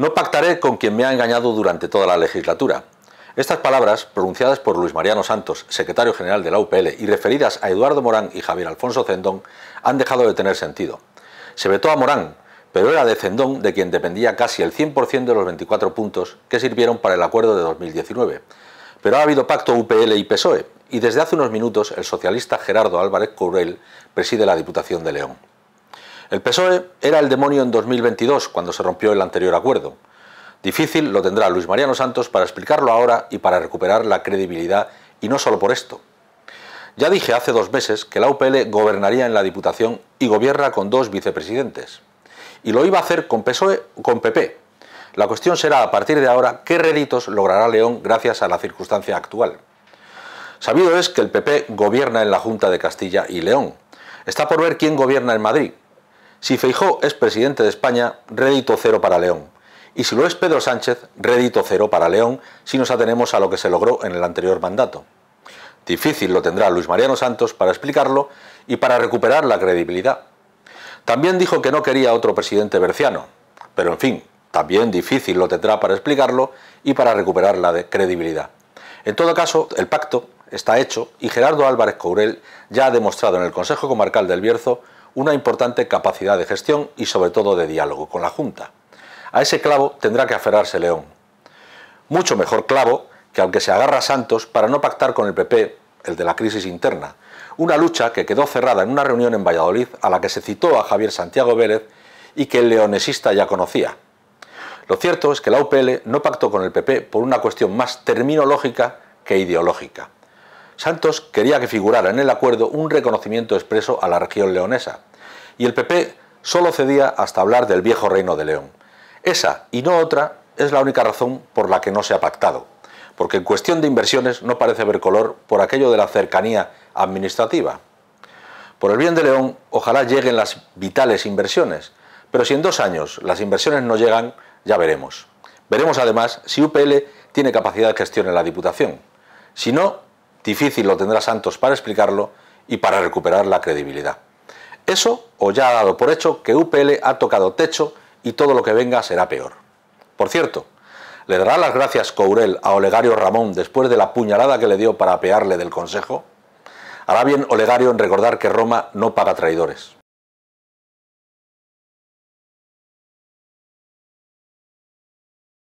No pactaré con quien me ha engañado durante toda la legislatura. Estas palabras, pronunciadas por Luis Mariano Santos, secretario general de la UPL, y referidas a Eduardo Morán y Javier Alfonso Zendón, han dejado de tener sentido. Se vetó a Morán, pero era de Zendón de quien dependía casi el 100% de los 24 puntos que sirvieron para el acuerdo de 2019. Pero ha habido pacto UPL y PSOE, y desde hace unos minutos el socialista Gerardo Álvarez Courel preside la Diputación de León. El PSOE era el demonio en 2022, cuando se rompió el anterior acuerdo. Difícil lo tendrá Luis Mariano Santos para explicarlo ahora y para recuperar la credibilidad, y no solo por esto. Ya dije hace dos meses que la UPL gobernaría en la Diputación y gobierna con dos vicepresidentes. Y lo iba a hacer con PSOE o con PP. La cuestión será a partir de ahora qué réditos logrará León gracias a la circunstancia actual. Sabido es que el PP gobierna en la Junta de Castilla y León. Está por ver quién gobierna en Madrid. Si Feijó es presidente de España, rédito cero para León. Y si lo es Pedro Sánchez, rédito cero para León si nos atenemos a lo que se logró en el anterior mandato. Difícil lo tendrá Luis Mariano Santos para explicarlo y para recuperar la credibilidad. También dijo que no quería otro presidente berciano, pero en fin, también difícil lo tendrá para explicarlo y para recuperar la credibilidad. En todo caso, el pacto está hecho y Gerardo Álvarez Courel ya ha demostrado en el Consejo Comarcal del Bierzo una importante capacidad de gestión y sobre todo de diálogo con la Junta. A ese clavo tendrá que aferrarse León. Mucho mejor clavo que al que se agarra Santos para no pactar con el PP, el de la crisis interna, una lucha que quedó cerrada en una reunión en Valladolid a la que se citó a Javier Santiago Vélez y que el leonesista ya conocía. Lo cierto es que la UPL no pactó con el PP por una cuestión más terminológica que ideológica. Santos quería que figurara en el acuerdo un reconocimiento expreso a la región leonesa, y el PP solo cedía hasta hablar del viejo reino de León. Esa, y no otra, es la única razón por la que no se ha pactado, porque en cuestión de inversiones no parece haber color por aquello de la cercanía administrativa. Por el bien de León, ojalá lleguen las vitales inversiones, pero si en dos años las inversiones no llegan, ya veremos. Veremos además si UPL tiene capacidad de gestión en la Diputación. Si no, difícil lo tendrá Santos para explicarlo y para recuperar la credibilidad. Eso o ya ha dado por hecho que UPL ha tocado techo y todo lo que venga será peor. Por cierto, ¿le dará las gracias Courel a Olegario Ramón después de la puñalada que le dio para apearle del Consejo? Hará bien Olegario en recordar que Roma no paga traidores.